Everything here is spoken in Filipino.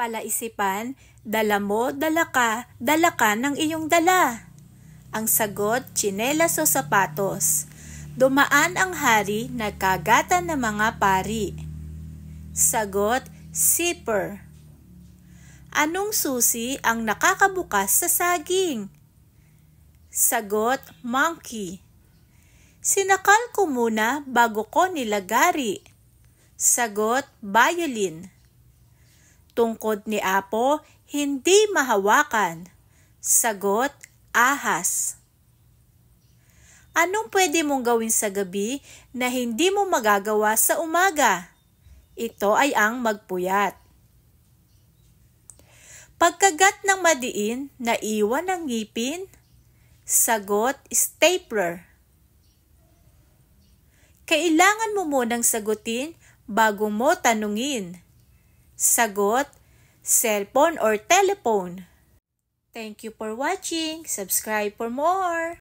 palaisipan, dala mo, dala ka, dala ka ng iyong dala. Ang sagot, tsinelas o sapatos. Dumaan ang hari, nagkagatan ng mga pari. Sagot, zipper. Anong susi ang nakakabukas sa saging? Sagot, monkey. Sinakal ko muna bago ko nilagari. Sagot, violin. Tungkod ni Apo, hindi mahawakan. Sagot, ahas. Anong pwede mong gawin sa gabi na hindi mo magagawa sa umaga? Ito ay ang magpuyat. Pagkagat ng madiin, naiwan ng ngipin? Sagot, stapler. Kailangan mo munang sagutin bago mo tanungin sagot, cellphone or telephone. Thank you for watching. Subscribe for more.